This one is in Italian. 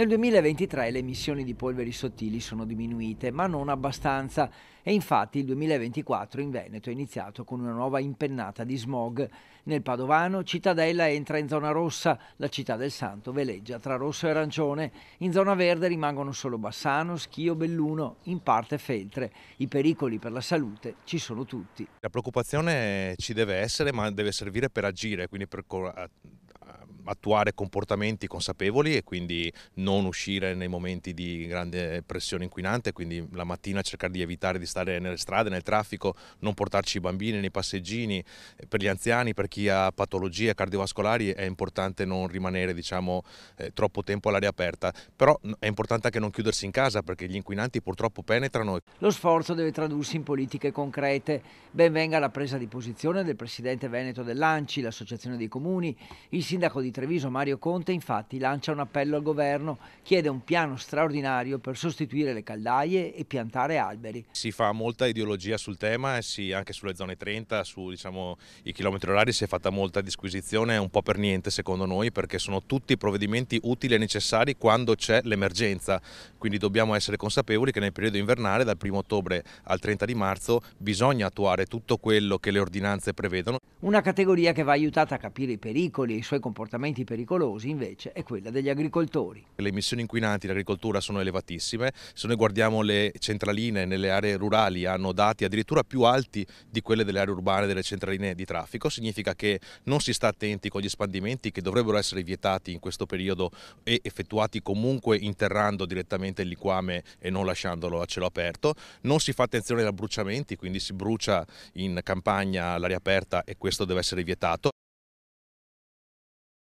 Nel 2023 le emissioni di polveri sottili sono diminuite, ma non abbastanza e infatti il 2024 in Veneto è iniziato con una nuova impennata di smog. Nel Padovano Cittadella entra in zona rossa, la città del Santo veleggia tra rosso e arancione, in zona verde rimangono solo Bassano, Schio, Belluno, in parte Feltre. I pericoli per la salute ci sono tutti. La preoccupazione ci deve essere ma deve servire per agire, quindi per attuare comportamenti consapevoli e quindi non uscire nei momenti di grande pressione inquinante, quindi la mattina cercare di evitare di stare nelle strade, nel traffico, non portarci i bambini nei passeggini, eh, per gli anziani, per chi ha patologie cardiovascolari è importante non rimanere diciamo, eh, troppo tempo all'aria aperta, però è importante anche non chiudersi in casa perché gli inquinanti purtroppo penetrano. Lo sforzo deve tradursi in politiche concrete, ben venga la presa di posizione del Presidente Veneto dell'Anci, l'Associazione dei Comuni, il Sindaco di Trento, Treviso Mario Conte infatti lancia un appello al governo, chiede un piano straordinario per sostituire le caldaie e piantare alberi. Si fa molta ideologia sul tema, e eh, sì, anche sulle zone 30, sui diciamo, chilometri orari si è fatta molta disquisizione, un po' per niente secondo noi, perché sono tutti provvedimenti utili e necessari quando c'è l'emergenza. Quindi dobbiamo essere consapevoli che nel periodo invernale, dal 1 ottobre al 30 di marzo, bisogna attuare tutto quello che le ordinanze prevedono. Una categoria che va aiutata a capire i pericoli e i suoi comportamenti comportamenti pericolosi invece è quella degli agricoltori. Le emissioni inquinanti dell'agricoltura sono elevatissime, se noi guardiamo le centraline nelle aree rurali hanno dati addirittura più alti di quelle delle aree urbane delle centraline di traffico, significa che non si sta attenti con gli spandimenti che dovrebbero essere vietati in questo periodo e effettuati comunque interrando direttamente il liquame e non lasciandolo a cielo aperto, non si fa attenzione ai bruciamenti, quindi si brucia in campagna all'aria aperta e questo deve essere vietato.